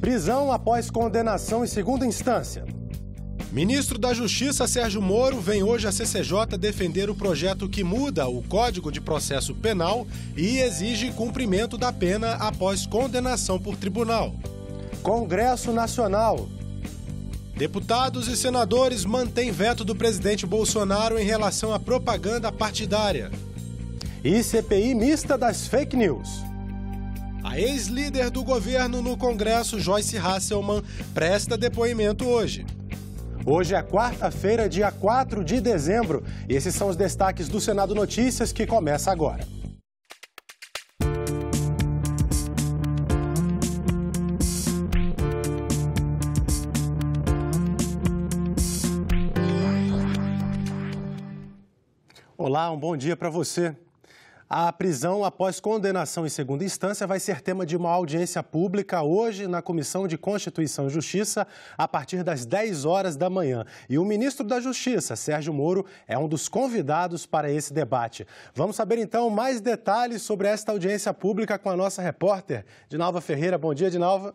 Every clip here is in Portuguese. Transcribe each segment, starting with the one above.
Prisão após condenação em segunda instância. Ministro da Justiça Sérgio Moro vem hoje à CCJ defender o projeto que muda o Código de Processo Penal e exige cumprimento da pena após condenação por tribunal. Congresso Nacional. Deputados e senadores mantêm veto do presidente Bolsonaro em relação à propaganda partidária. E CPI mista das fake news. A ex-líder do governo no Congresso, Joyce Hasselman, presta depoimento hoje. Hoje é quarta-feira, dia 4 de dezembro. E esses são os destaques do Senado Notícias que começa agora. Olá, um bom dia para você. A prisão após condenação em segunda instância vai ser tema de uma audiência pública hoje na Comissão de Constituição e Justiça, a partir das 10 horas da manhã. E o ministro da Justiça, Sérgio Moro, é um dos convidados para esse debate. Vamos saber então mais detalhes sobre esta audiência pública com a nossa repórter, Dinalva Ferreira. Bom dia, Dinalva.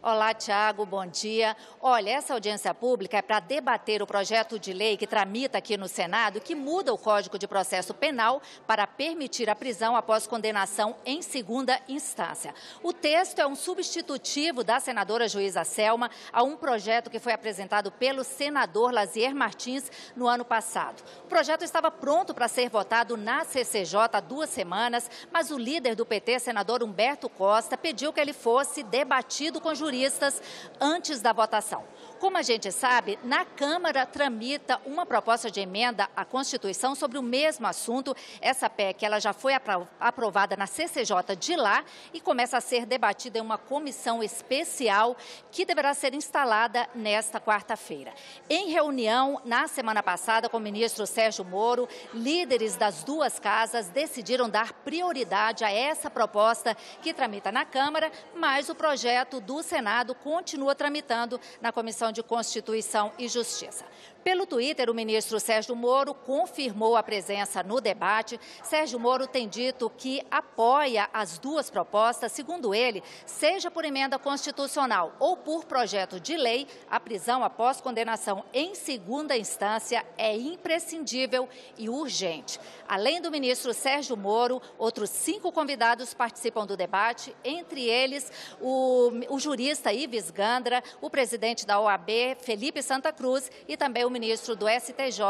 Olá, Tiago, bom dia. Olha, essa audiência pública é para debater o projeto de lei que tramita aqui no Senado, que muda o Código de Processo Penal para permitir a prisão após condenação em segunda instância. O texto é um substitutivo da senadora juíza Selma a um projeto que foi apresentado pelo senador Lazier Martins no ano passado. O projeto estava pronto para ser votado na CCJ há duas semanas, mas o líder do PT, senador Humberto Costa, pediu que ele fosse debatido com juízes turistas antes da votação. Como a gente sabe, na Câmara tramita uma proposta de emenda à Constituição sobre o mesmo assunto. Essa PEC ela já foi aprovada na CCJ de lá e começa a ser debatida em uma comissão especial que deverá ser instalada nesta quarta-feira. Em reunião na semana passada com o ministro Sérgio Moro, líderes das duas casas decidiram dar prioridade a essa proposta que tramita na Câmara, mas o projeto do Senado continua tramitando na comissão Comissão de Constituição e Justiça. Pelo Twitter, o ministro Sérgio Moro confirmou a presença no debate. Sérgio Moro tem dito que apoia as duas propostas. Segundo ele, seja por emenda constitucional ou por projeto de lei, a prisão após condenação em segunda instância é imprescindível e urgente. Além do ministro Sérgio Moro, outros cinco convidados participam do debate, entre eles o, o jurista Ives Gandra, o presidente da OAB, Felipe Santa Cruz, e também o ministro do STJ,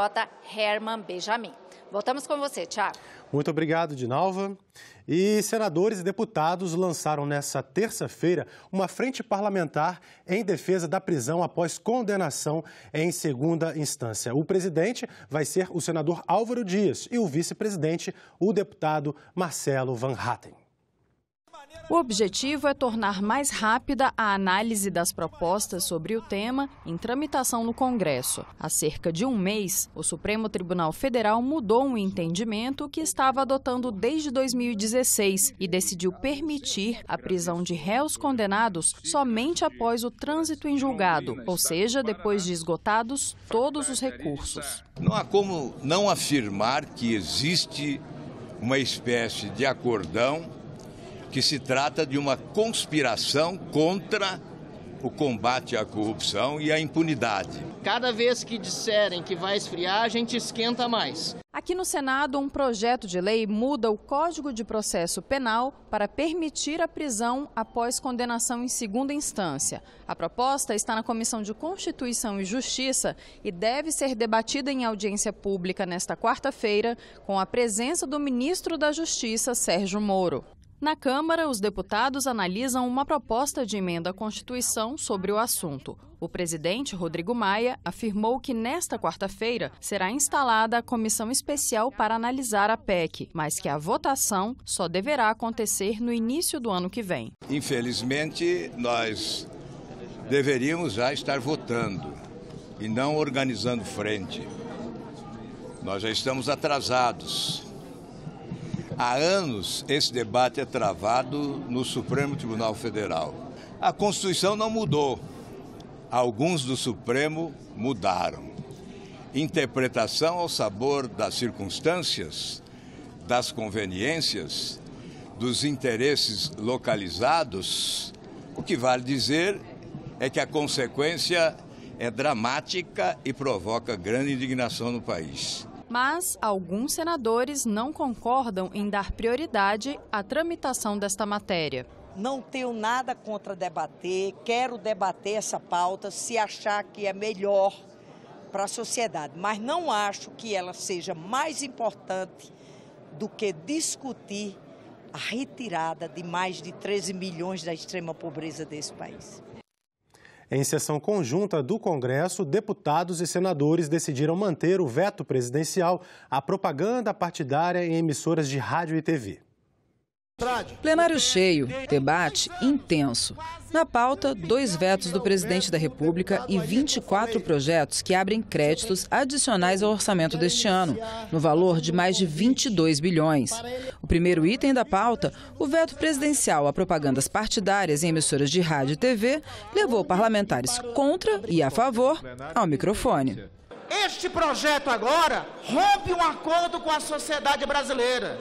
Herman Benjamin. Voltamos com você, Tiago. Muito obrigado, Dinalva. E senadores e deputados lançaram nesta terça-feira uma frente parlamentar em defesa da prisão após condenação em segunda instância. O presidente vai ser o senador Álvaro Dias e o vice-presidente, o deputado Marcelo Van Hatten. O objetivo é tornar mais rápida a análise das propostas sobre o tema em tramitação no Congresso. Há cerca de um mês, o Supremo Tribunal Federal mudou um entendimento que estava adotando desde 2016 e decidiu permitir a prisão de réus condenados somente após o trânsito em julgado, ou seja, depois de esgotados todos os recursos. Não há como não afirmar que existe uma espécie de acordão que se trata de uma conspiração contra o combate à corrupção e à impunidade. Cada vez que disserem que vai esfriar, a gente esquenta mais. Aqui no Senado, um projeto de lei muda o Código de Processo Penal para permitir a prisão após condenação em segunda instância. A proposta está na Comissão de Constituição e Justiça e deve ser debatida em audiência pública nesta quarta-feira, com a presença do ministro da Justiça, Sérgio Moro. Na Câmara, os deputados analisam uma proposta de emenda à Constituição sobre o assunto. O presidente Rodrigo Maia afirmou que nesta quarta-feira será instalada a comissão especial para analisar a PEC, mas que a votação só deverá acontecer no início do ano que vem. Infelizmente, nós deveríamos já estar votando e não organizando frente. Nós já estamos atrasados. Há anos esse debate é travado no Supremo Tribunal Federal. A Constituição não mudou. Alguns do Supremo mudaram. Interpretação ao sabor das circunstâncias, das conveniências, dos interesses localizados, o que vale dizer é que a consequência é dramática e provoca grande indignação no país. Mas alguns senadores não concordam em dar prioridade à tramitação desta matéria. Não tenho nada contra debater, quero debater essa pauta se achar que é melhor para a sociedade, mas não acho que ela seja mais importante do que discutir a retirada de mais de 13 milhões da extrema pobreza desse país. Em sessão conjunta do Congresso, deputados e senadores decidiram manter o veto presidencial à propaganda partidária em emissoras de rádio e TV. Plenário cheio, debate intenso. Na pauta, dois vetos do presidente da República e 24 projetos que abrem créditos adicionais ao orçamento deste ano, no valor de mais de 22 bilhões. O primeiro item da pauta, o veto presidencial a propagandas partidárias em emissoras de rádio e TV, levou parlamentares contra e a favor ao microfone. Este projeto agora rompe um acordo com a sociedade brasileira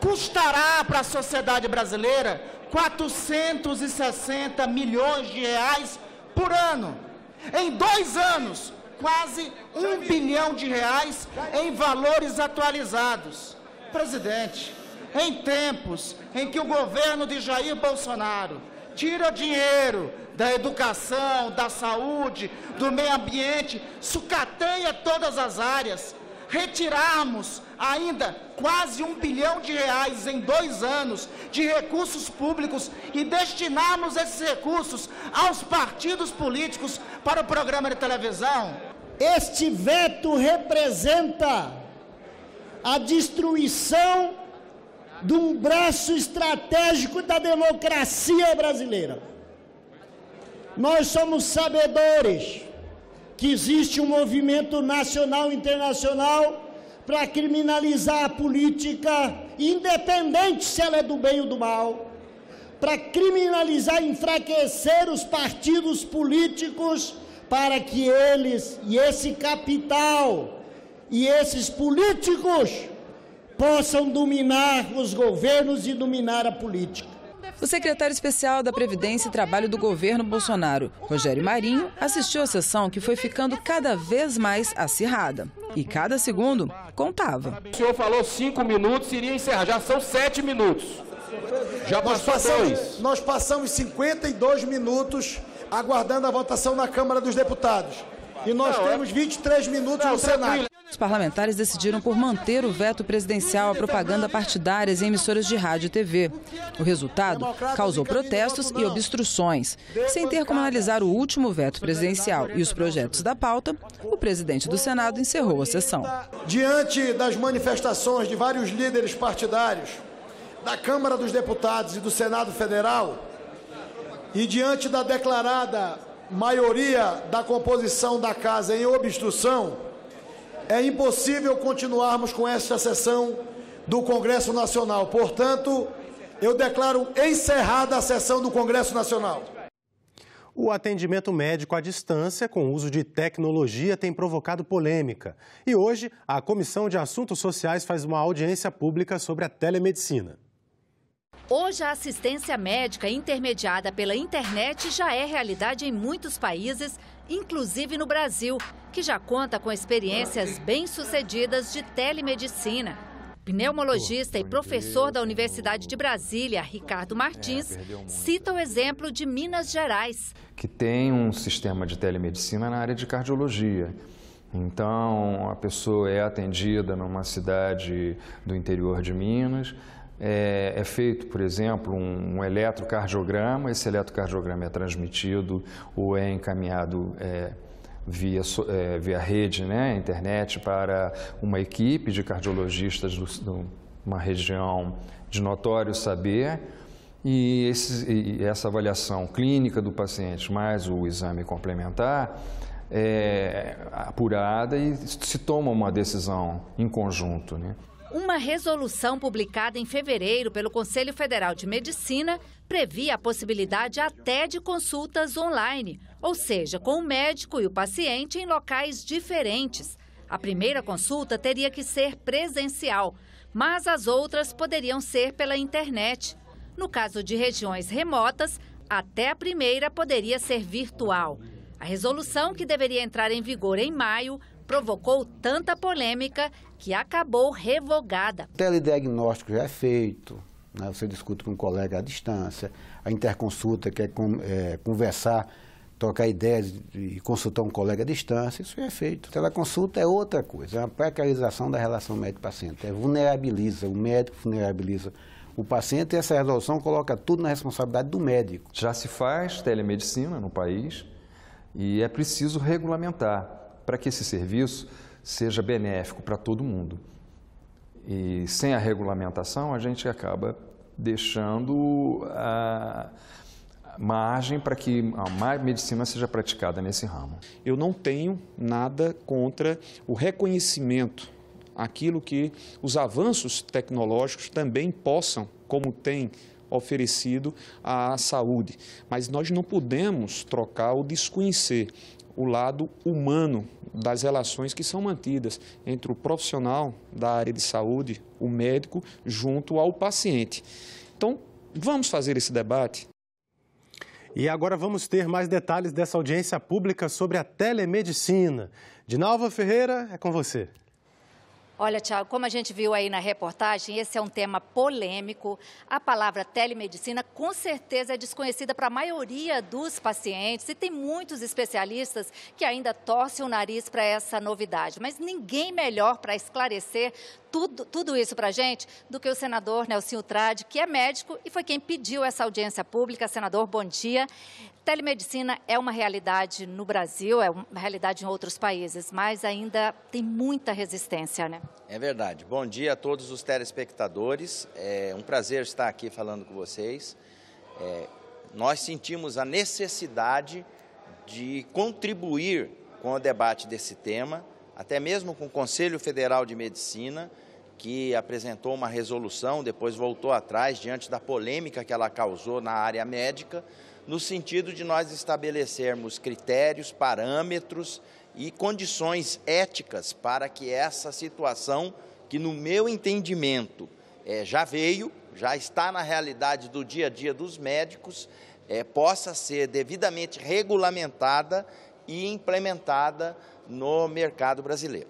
custará para a sociedade brasileira 460 milhões de reais por ano. Em dois anos, quase um bilhão de reais em valores atualizados. Presidente, em tempos em que o governo de Jair Bolsonaro tira dinheiro da educação, da saúde, do meio ambiente, sucateia todas as áreas, retirarmos ainda quase um bilhão de reais em dois anos de recursos públicos e destinarmos esses recursos aos partidos políticos para o programa de televisão? Este veto representa a destruição de um braço estratégico da democracia brasileira. Nós somos sabedores que existe um movimento nacional e internacional para criminalizar a política, independente se ela é do bem ou do mal, para criminalizar, enfraquecer os partidos políticos, para que eles e esse capital e esses políticos possam dominar os governos e dominar a política. O secretário especial da Previdência e Trabalho do governo Bolsonaro, Rogério Marinho, assistiu à sessão que foi ficando cada vez mais acirrada. E cada segundo contava. O senhor falou cinco minutos, iria encerrar. Já são sete minutos. Já nós passamos, dois. Nós passamos 52 minutos aguardando a votação na Câmara dos Deputados. E nós não, é- temos 23 minutos não, no Senado. Os parlamentares decidiram por manter o veto presidencial à propaganda partidárias em emissoras de rádio e TV. O resultado causou protestos e obstruções. Sem ter como analisar o último veto presidencial e os projetos da pauta, o presidente do Senado encerrou a sessão. Diante das manifestações de vários líderes partidários, da Câmara dos Deputados e do Senado Federal, e diante da declarada maioria da composição da casa em obstrução, é impossível continuarmos com esta sessão do Congresso Nacional. Portanto, eu declaro encerrada a sessão do Congresso Nacional. O atendimento médico à distância, com o uso de tecnologia, tem provocado polêmica. E hoje, a Comissão de Assuntos Sociais faz uma audiência pública sobre a telemedicina. Hoje, a assistência médica intermediada pela internet já é realidade em muitos países, inclusive no Brasil, que já conta com experiências bem-sucedidas de telemedicina. Pneumologista e professor da Universidade de Brasília, Ricardo Martins, é, cita o exemplo de Minas Gerais. Que tem um sistema de telemedicina na área de cardiologia. Então, a pessoa é atendida numa cidade do interior de Minas, é, é, feito, por exemplo, um, um, eletrocardiograma, esse eletrocardiograma é transmitido ou é encaminhado é, via, é, via rede, né, internet, para uma equipe de cardiologistas de uma região de notório saber, e, esse, e, essa avaliação clínica do paciente mais o exame complementar é apurada e se toma uma decisão em conjunto. Né? Uma resolução publicada em fevereiro pelo Conselho Federal de Medicina previa a possibilidade até de consultas online, ou seja, com o médico e o paciente em locais diferentes. A primeira consulta teria que ser presencial, mas as outras poderiam ser pela internet. No caso de regiões remotas, até a primeira poderia ser virtual. A resolução, que deveria entrar em vigor em maio, provocou tanta polêmica que acabou revogada. O telediagnóstico já é feito, né? você discute com um colega à distância, a interconsulta quer é, conversar, trocar ideias e consultar um colega à distância, isso já é feito. Teleconsulta é outra coisa, é uma precarização da relação médico-paciente, é vulnerabiliza, o médico vulnerabiliza o paciente e essa resolução coloca tudo na responsabilidade do médico. Já se faz telemedicina no país e é preciso regulamentar para que esse serviço seja benéfico para todo mundo. E sem a regulamentação, a gente acaba deixando a margem para que a medicina seja praticada nesse ramo. Eu não tenho nada contra o reconhecimento, aquilo que os avanços tecnológicos também possam, como tem oferecido à saúde. Mas nós não podemos trocar o desconhecer o lado humano das relações que são mantidas entre o profissional da área de saúde, o médico, junto ao paciente. Então, vamos fazer esse debate. E agora vamos ter mais detalhes dessa audiência pública sobre a telemedicina. Dinalva Ferreira, é com você. Olha, Tiago, como a gente viu aí na reportagem, esse é um tema polêmico. A palavra telemedicina com certeza é desconhecida para a maioria dos pacientes e tem muitos especialistas que ainda torcem o nariz para essa novidade. Mas ninguém melhor para esclarecer tudo, tudo isso para a gente do que o senador Nelson Trade, que é médico e foi quem pediu essa audiência pública. Senador, bom dia. Telemedicina é uma realidade no Brasil, é uma realidade em outros países, mas ainda tem muita resistência, né? É verdade. Bom dia a todos os telespectadores. É um prazer estar aqui falando com vocês. É, nós sentimos a necessidade de contribuir com o debate desse tema, até mesmo com o Conselho Federal de Medicina, que apresentou uma resolução, depois voltou atrás diante da polêmica que ela causou na área médica, no sentido de nós estabelecermos critérios, parâmetros e condições éticas para que essa situação, que no meu entendimento é, já veio, já está na realidade do dia a dia dos médicos, é, possa ser devidamente regulamentada e implementada no mercado brasileiro.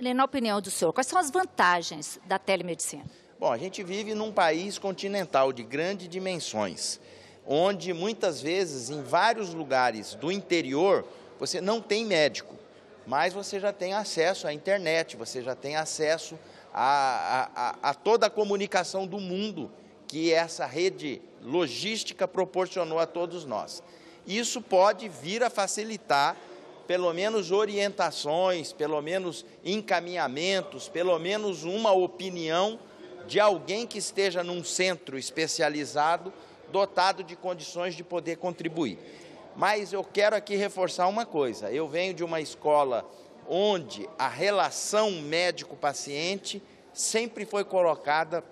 E, na opinião do senhor, quais são as vantagens da telemedicina? Bom, a gente vive num país continental de grandes dimensões, onde muitas vezes em vários lugares do interior você não tem médico mas você já tem acesso à internet, você já tem acesso a, a, a toda a comunicação do mundo que essa rede logística proporcionou a todos nós. Isso pode vir a facilitar, pelo menos, orientações, pelo menos encaminhamentos, pelo menos uma opinião de alguém que esteja num centro especializado, dotado de condições de poder contribuir. Mas eu quero aqui reforçar uma coisa: eu venho de uma escola onde a relação médico-paciente sempre foi colocada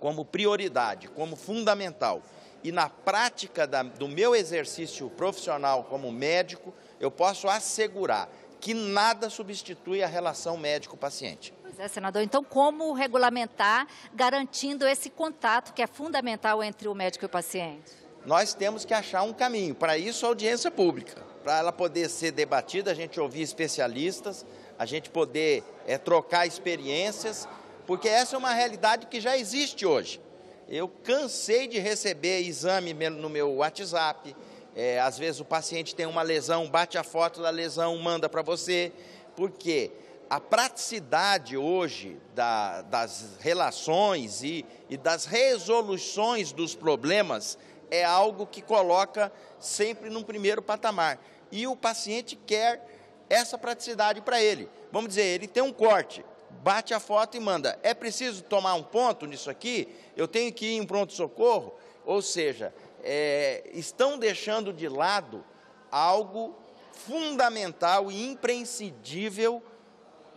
como prioridade, como fundamental. E na prática da, do meu exercício profissional como médico, eu posso assegurar que nada substitui a relação médico-paciente. Pois é, senador. Então, como regulamentar garantindo esse contato que é fundamental entre o médico e o paciente? nós temos que achar um caminho. Para isso, a audiência pública. Para ela poder ser debatida, a gente ouvir especialistas, a gente poder é, trocar experiências, porque essa é uma realidade que já existe hoje. Eu cansei de receber exame no meu WhatsApp. É, às vezes o paciente tem uma lesão, bate a foto da lesão, manda para você. Por quê? a praticidade hoje da, das relações e, e das resoluções dos problemas é algo que coloca sempre num primeiro patamar. E o paciente quer essa praticidade para ele. Vamos dizer, ele tem um corte, bate a foto e manda. É preciso tomar um ponto nisso aqui? Eu tenho que ir em pronto-socorro? Ou seja, é, estão deixando de lado algo fundamental e imprescindível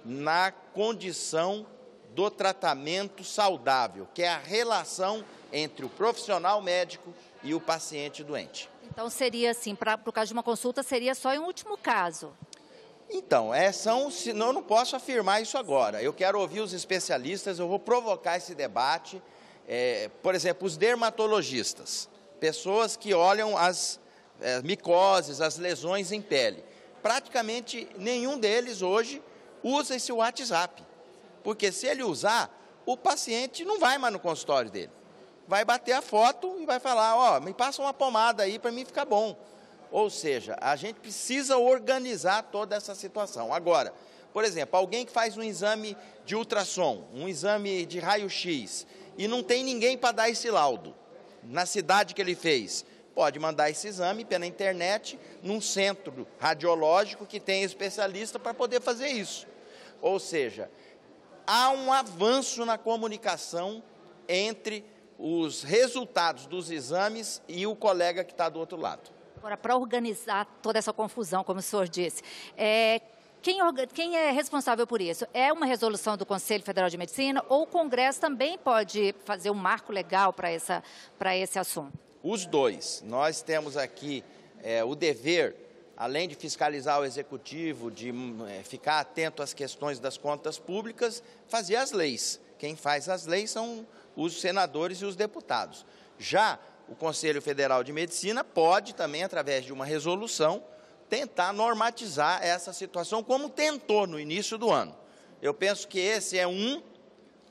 na condição do tratamento saudável, que é a relação entre o profissional médico e o paciente doente. Então seria assim, para o caso de uma consulta, seria só em último caso? Então, é, são, senão eu não posso afirmar isso agora. Eu quero ouvir os especialistas, eu vou provocar esse debate. É, por exemplo, os dermatologistas, pessoas que olham as é, micoses, as lesões em pele. Praticamente nenhum deles hoje usa esse WhatsApp. Porque se ele usar, o paciente não vai mais no consultório dele vai bater a foto e vai falar, ó, oh, me passa uma pomada aí para mim ficar bom. Ou seja, a gente precisa organizar toda essa situação. Agora, por exemplo, alguém que faz um exame de ultrassom, um exame de raio-x, e não tem ninguém para dar esse laudo na cidade que ele fez, pode mandar esse exame pela internet num centro radiológico que tem especialista para poder fazer isso. Ou seja, há um avanço na comunicação entre os resultados dos exames e o colega que está do outro lado. Agora, para organizar toda essa confusão, como o senhor disse, é, quem, quem, é responsável por isso? É uma resolução do Conselho Federal de Medicina ou o Congresso também pode fazer um marco legal para esse assunto? Os dois. Nós temos aqui é, o dever, além de fiscalizar o Executivo, de é, ficar atento às questões das contas públicas, fazer as leis. Quem faz as leis são os senadores e os deputados. Já o Conselho Federal de Medicina pode também, através de uma resolução, tentar normatizar essa situação, como tentou no início do ano. Eu penso que esse é um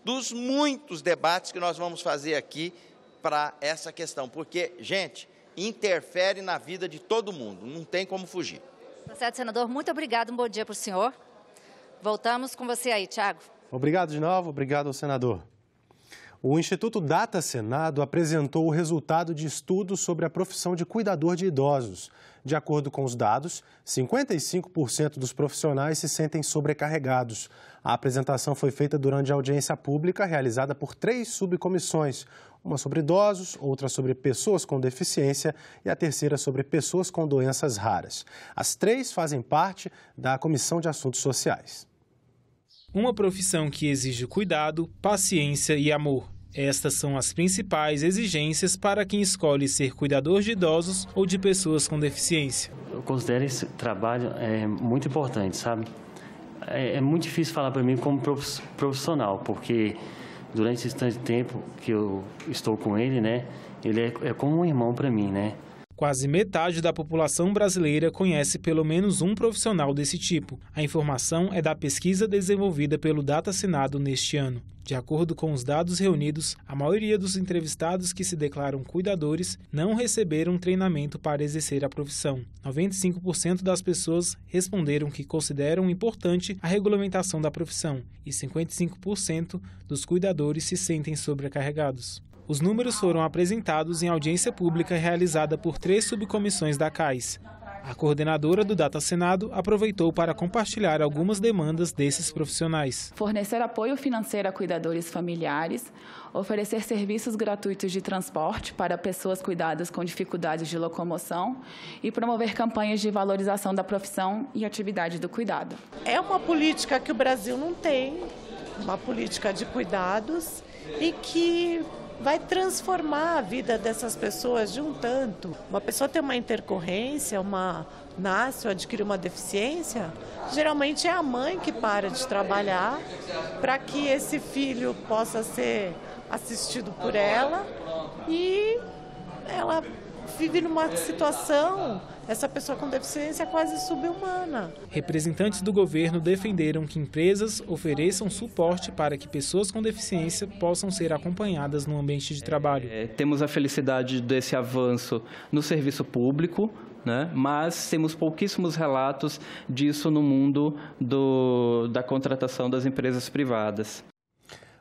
dos muitos debates que nós vamos fazer aqui para essa questão, porque, gente, interfere na vida de todo mundo, não tem como fugir. Tá certo, senador. Muito obrigado, um bom dia para o senhor. Voltamos com você aí, Tiago. Obrigado de novo, obrigado ao senador. O Instituto Data Senado apresentou o resultado de estudos sobre a profissão de cuidador de idosos. De acordo com os dados, 55% dos profissionais se sentem sobrecarregados. A apresentação foi feita durante a audiência pública realizada por três subcomissões: uma sobre idosos, outra sobre pessoas com deficiência e a terceira sobre pessoas com doenças raras. As três fazem parte da Comissão de Assuntos Sociais. Uma profissão que exige cuidado, paciência e amor. Estas são as principais exigências para quem escolhe ser cuidador de idosos ou de pessoas com deficiência. Eu considero esse trabalho é, muito importante, sabe? É, é muito difícil falar para mim como profissional, porque durante esse tanto tempo que eu estou com ele, né, ele é, é como um irmão para mim, né? Quase metade da população brasileira conhece pelo menos um profissional desse tipo. A informação é da pesquisa desenvolvida pelo Data Senado neste ano. De acordo com os dados reunidos, a maioria dos entrevistados que se declaram cuidadores não receberam treinamento para exercer a profissão. 95% das pessoas responderam que consideram importante a regulamentação da profissão e 55% dos cuidadores se sentem sobrecarregados. Os números foram apresentados em audiência pública realizada por três subcomissões da CAIS. A coordenadora do Data Senado aproveitou para compartilhar algumas demandas desses profissionais. Fornecer apoio financeiro a cuidadores familiares, oferecer serviços gratuitos de transporte para pessoas cuidadas com dificuldades de locomoção e promover campanhas de valorização da profissão e atividade do cuidado. É uma política que o Brasil não tem, uma política de cuidados e que vai transformar a vida dessas pessoas de um tanto. Uma pessoa tem uma intercorrência, uma nasce ou adquire uma deficiência, geralmente é a mãe que para de trabalhar para que esse filho possa ser assistido por ela e ela vive numa situação, essa pessoa com deficiência é quase subhumana. Representantes do governo defenderam que empresas ofereçam suporte para que pessoas com deficiência possam ser acompanhadas no ambiente de trabalho. É, temos a felicidade desse avanço no serviço público, né? mas temos pouquíssimos relatos disso no mundo do, da contratação das empresas privadas.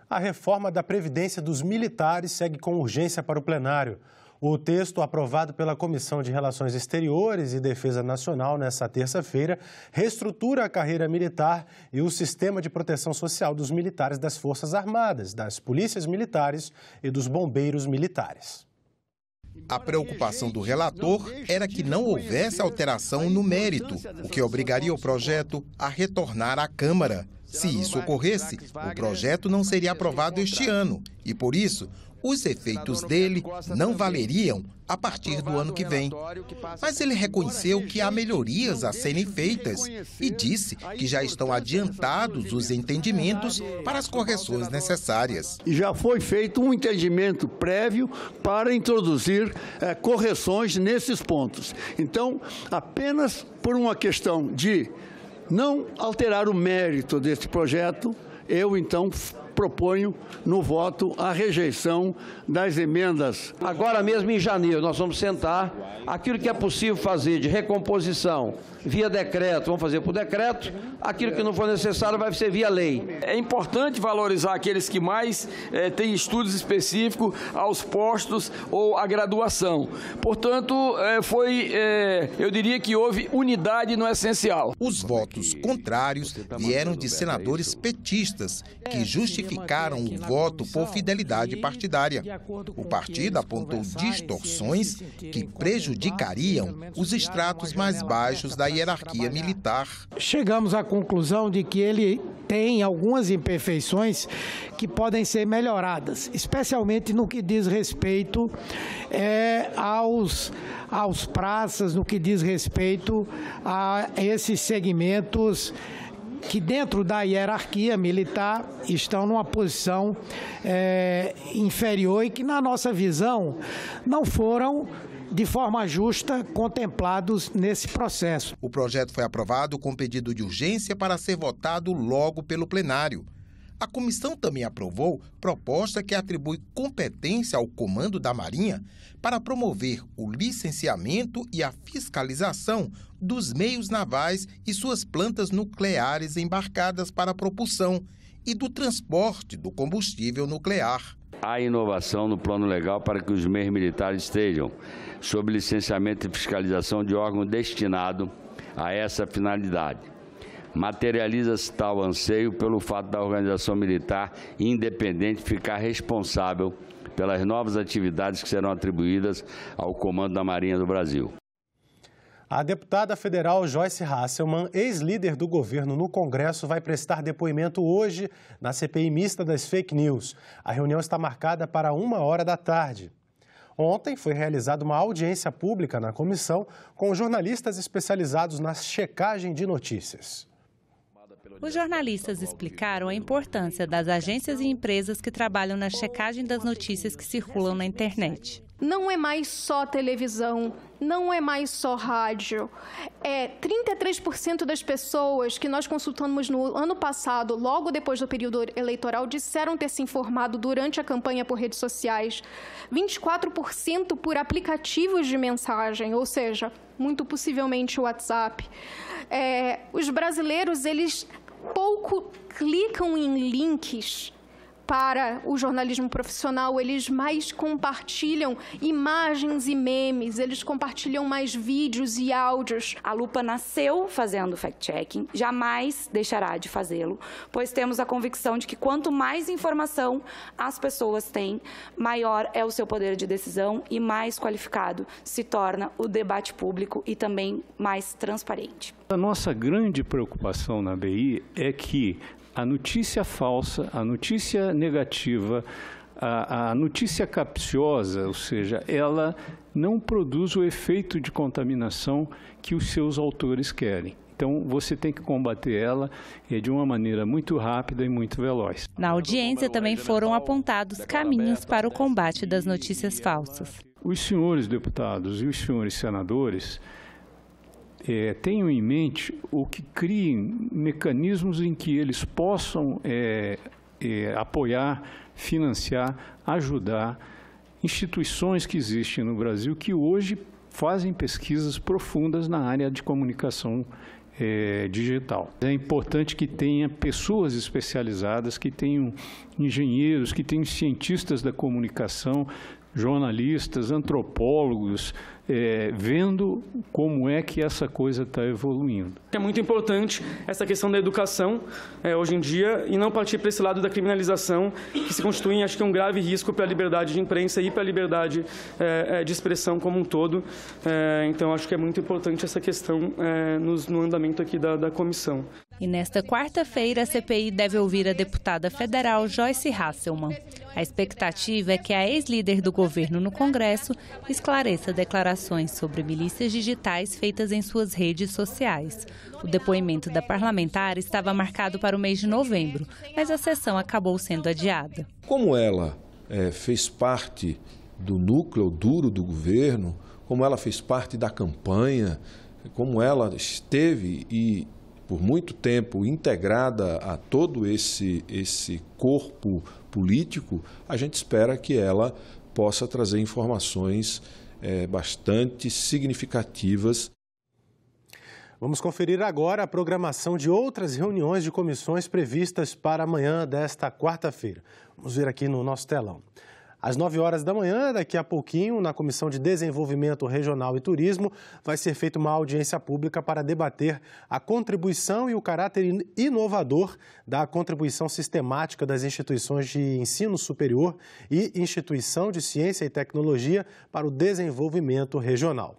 A reforma da Previdência dos Militares segue com urgência para o plenário. O texto aprovado pela Comissão de Relações Exteriores e Defesa Nacional nesta terça-feira reestrutura a carreira militar e o sistema de proteção social dos militares das Forças Armadas, das polícias militares e dos bombeiros militares. A preocupação do relator era que não houvesse alteração no mérito, o que obrigaria o projeto a retornar à Câmara. Se isso ocorresse, o projeto não seria aprovado este ano e, por isso, os efeitos dele não valeriam a partir do ano que vem. Mas ele reconheceu é que há melhorias a serem feitas e disse que já estão adiantados os entendimentos para as correções necessárias. E já foi feito um entendimento prévio para introduzir é, correções nesses pontos. Então, apenas por uma questão de não alterar o mérito deste projeto, eu então proponho no voto a rejeição das emendas. Agora mesmo em janeiro nós vamos sentar aquilo que é possível fazer de recomposição via decreto, vamos fazer por decreto, aquilo que não for necessário vai ser via lei. É importante valorizar aqueles que mais é, têm estudos específicos aos postos ou à graduação. Portanto, é, foi, é, eu diria que houve unidade no essencial. Os votos contrários vieram de senadores petistas, que justificaram justificaram o voto por fidelidade partidária. O partido apontou distorções que prejudicariam os estratos mais baixos da hierarquia militar. Chegamos à conclusão de que ele tem algumas imperfeições que podem ser melhoradas, especialmente no que diz respeito é, aos, aos praças, no que diz respeito a esses segmentos que dentro da hierarquia militar estão numa posição é, inferior e que, na nossa visão, não foram de forma justa contemplados nesse processo. O projeto foi aprovado com pedido de urgência para ser votado logo pelo plenário. A comissão também aprovou proposta que atribui competência ao Comando da Marinha para promover o licenciamento e a fiscalização dos meios navais e suas plantas nucleares embarcadas para propulsão e do transporte do combustível nuclear. Há inovação no plano legal para que os meios militares estejam sob licenciamento e fiscalização de órgão destinado a essa finalidade materializa-se tal anseio pelo fato da organização militar independente ficar responsável pelas novas atividades que serão atribuídas ao Comando da Marinha do Brasil. A deputada federal Joyce Hasselman, ex-líder do governo no Congresso, vai prestar depoimento hoje na CPI mista das fake news. A reunião está marcada para uma hora da tarde. Ontem foi realizada uma audiência pública na comissão com jornalistas especializados na checagem de notícias. Os jornalistas explicaram a importância das agências e empresas que trabalham na checagem das notícias que circulam na internet. Não é mais só televisão, não é mais só rádio. É 33% das pessoas que nós consultamos no ano passado, logo depois do período eleitoral, disseram ter se informado durante a campanha por redes sociais. 24% por aplicativos de mensagem, ou seja, muito possivelmente o WhatsApp. É, os brasileiros, eles pouco clicam em links para o jornalismo profissional, eles mais compartilham imagens e memes, eles compartilham mais vídeos e áudios. A Lupa nasceu fazendo fact-checking, jamais deixará de fazê-lo, pois temos a convicção de que quanto mais informação as pessoas têm, maior é o seu poder de decisão e mais qualificado se torna o debate público e também mais transparente. A nossa grande preocupação na BI é que a notícia falsa, a notícia negativa, a, a, notícia capciosa, ou seja, ela não produz o efeito de contaminação que os seus autores querem. Então, você tem que combater ela é de uma maneira muito rápida e muito veloz. Na audiência também foram apontados caminhos para o combate das notícias falsas. Os senhores deputados e os senhores senadores é, tenham em mente o que criem mecanismos em que eles possam é, é, apoiar, financiar, ajudar instituições que existem no Brasil que hoje fazem pesquisas profundas na área de comunicação é, digital. É importante que tenha pessoas especializadas, que tenham engenheiros, que tenham cientistas da comunicação, jornalistas, antropólogos, é, vendo como é que essa coisa está evoluindo. É muito importante essa questão da educação é, hoje em dia e não partir para esse lado da criminalização que se constitui, acho que, um grave risco para a liberdade de imprensa e para a liberdade é, é, de expressão como um todo. É, então, acho que é muito importante essa questão é, no andamento aqui da, da comissão. E nesta quarta-feira, a CPI deve ouvir a deputada federal Joyce Hasselman. A expectativa é que a ex-líder do governo no Congresso esclareça a declaração sobre milícias digitais feitas em suas redes sociais. O depoimento da parlamentar estava marcado para o mês de novembro, mas a sessão acabou sendo adiada. Como ela é, fez parte do núcleo duro do governo, como ela fez parte da campanha, como ela esteve e por muito tempo integrada a todo esse esse corpo político, a gente espera que ela possa trazer informações é, bastante significativas. Vamos conferir agora a programação de outras reuniões de comissões previstas para amanhã desta quarta-feira. Vamos ver aqui no nosso telão. Às 9 horas da manhã, daqui a pouquinho, na Comissão de Desenvolvimento Regional e Turismo, vai ser feita uma audiência pública para debater a contribuição e o caráter inovador da contribuição sistemática das instituições de ensino superior e instituição de ciência e tecnologia para o desenvolvimento regional.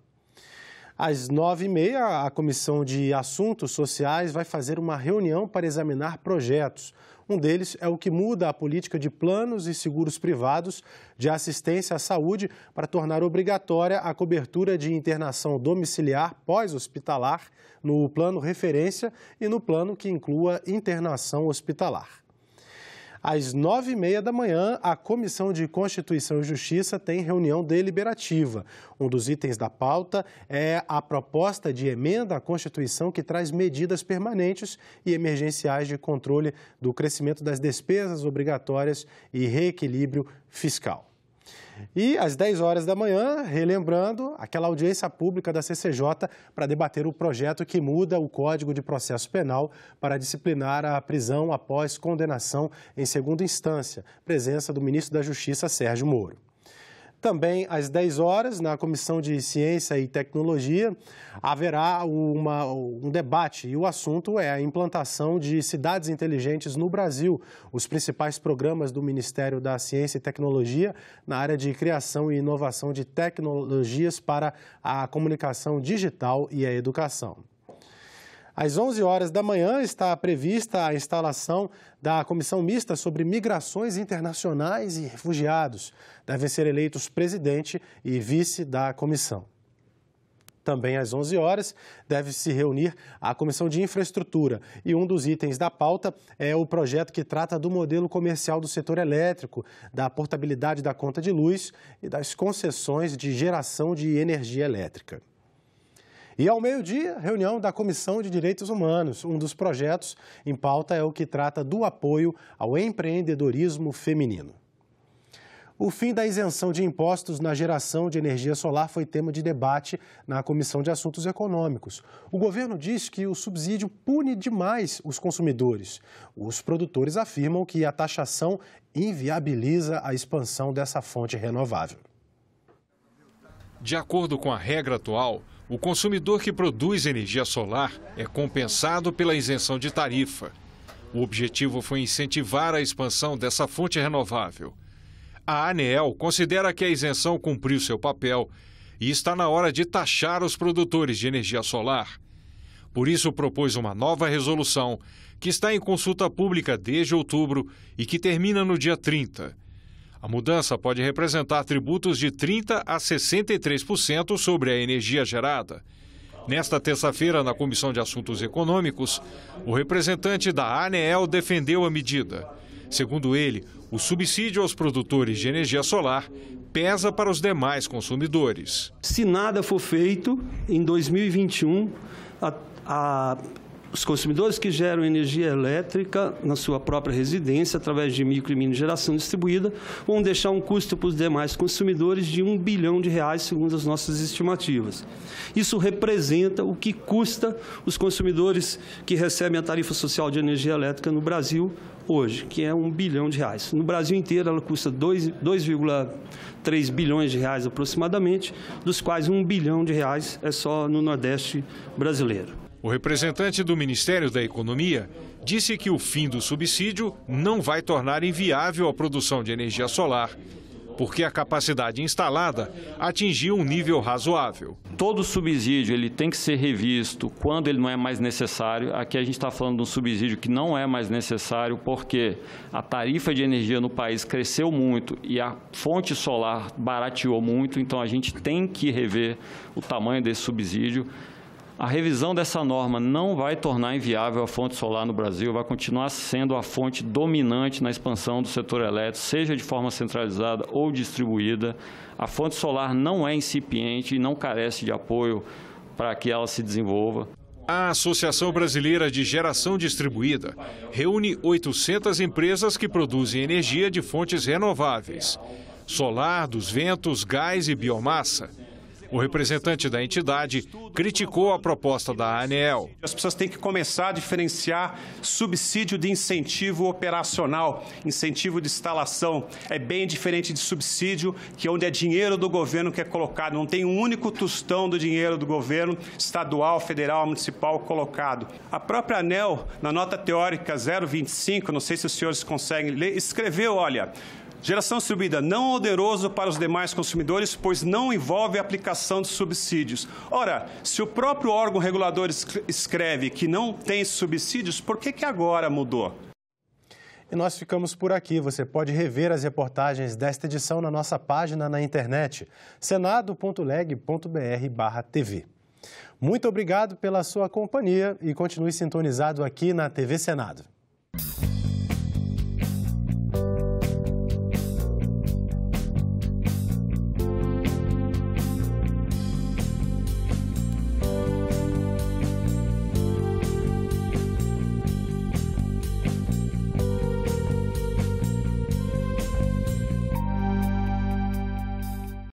Às nove e meia, a Comissão de Assuntos Sociais vai fazer uma reunião para examinar projetos. Um deles é o que muda a política de planos e seguros privados de assistência à saúde para tornar obrigatória a cobertura de internação domiciliar pós-hospitalar no plano referência e no plano que inclua internação hospitalar. Às nove e meia da manhã, a Comissão de Constituição e Justiça tem reunião deliberativa. Um dos itens da pauta é a proposta de emenda à Constituição que traz medidas permanentes e emergenciais de controle do crescimento das despesas obrigatórias e reequilíbrio fiscal. E às 10 horas da manhã, relembrando, aquela audiência pública da CCJ para debater o projeto que muda o Código de Processo Penal para disciplinar a prisão após condenação em segunda instância. Presença do ministro da Justiça, Sérgio Moro. Também às 10 horas, na Comissão de Ciência e Tecnologia, haverá uma, um debate e o assunto é a implantação de cidades inteligentes no Brasil, os principais programas do Ministério da Ciência e Tecnologia na área de criação e inovação de tecnologias para a comunicação digital e a educação. Às 11 horas da manhã está prevista a instalação da comissão mista sobre migrações internacionais e refugiados. Devem ser eleitos presidente e vice da comissão. Também às 11 horas deve se reunir a comissão de infraestrutura e um dos itens da pauta é o projeto que trata do modelo comercial do setor elétrico, da portabilidade da conta de luz e das concessões de geração de energia elétrica. E ao meio-dia, reunião da Comissão de Direitos Humanos. Um dos projetos em pauta é o que trata do apoio ao empreendedorismo feminino. O fim da isenção de impostos na geração de energia solar foi tema de debate na Comissão de Assuntos Econômicos. O governo diz que o subsídio pune demais os consumidores. Os produtores afirmam que a taxação inviabiliza a expansão dessa fonte renovável. De acordo com a regra atual, o consumidor que produz energia solar é compensado pela isenção de tarifa. O objetivo foi incentivar a expansão dessa fonte renovável. A ANEEL considera que a isenção cumpriu seu papel e está na hora de taxar os produtores de energia solar. Por isso, propôs uma nova resolução que está em consulta pública desde outubro e que termina no dia 30. A mudança pode representar tributos de 30% a 63% sobre a energia gerada. Nesta terça-feira, na Comissão de Assuntos Econômicos, o representante da ANEEL defendeu a medida. Segundo ele, o subsídio aos produtores de energia solar pesa para os demais consumidores. Se nada for feito, em 2021, a, a os consumidores que geram energia elétrica na sua própria residência, através de micro e mini geração distribuída, vão deixar um custo para os demais consumidores de um bilhão de reais, segundo as nossas estimativas. Isso representa o que custa os consumidores que recebem a tarifa social de energia elétrica no Brasil hoje, que é um bilhão de reais. No Brasil inteiro, ela custa 2,3 bilhões de reais aproximadamente, dos quais um bilhão de reais é só no Nordeste brasileiro. O representante do Ministério da Economia disse que o fim do subsídio não vai tornar inviável a produção de energia solar, porque a capacidade instalada atingiu um nível razoável. Todo subsídio ele tem que ser revisto quando ele não é mais necessário. Aqui a gente está falando de um subsídio que não é mais necessário porque a tarifa de energia no país cresceu muito e a fonte solar barateou muito, então a gente tem que rever o tamanho desse subsídio. A revisão dessa norma não vai tornar inviável a fonte solar no Brasil, vai continuar sendo a fonte dominante na expansão do setor elétrico, seja de forma centralizada ou distribuída. A fonte solar não é incipiente e não carece de apoio para que ela se desenvolva. A Associação Brasileira de Geração Distribuída reúne 800 empresas que produzem energia de fontes renováveis, solar, dos ventos, gás e biomassa. O representante da entidade criticou a proposta da ANEEL. As pessoas têm que começar a diferenciar subsídio de incentivo operacional, incentivo de instalação. É bem diferente de subsídio, que é onde é dinheiro do governo que é colocado. Não tem um único tostão do dinheiro do governo estadual, federal, municipal colocado. A própria ANEL, na nota teórica 025, não sei se os senhores conseguem ler, escreveu, olha, Geração distribuída não oneroso para os demais consumidores, pois não envolve aplicação de subsídios. Ora, se o próprio órgão regulador escreve que não tem subsídios, por que, que agora mudou? E nós ficamos por aqui. Você pode rever as reportagens desta edição na nossa página na internet, senado.leg.br/tv. Muito obrigado pela sua companhia e continue sintonizado aqui na TV Senado.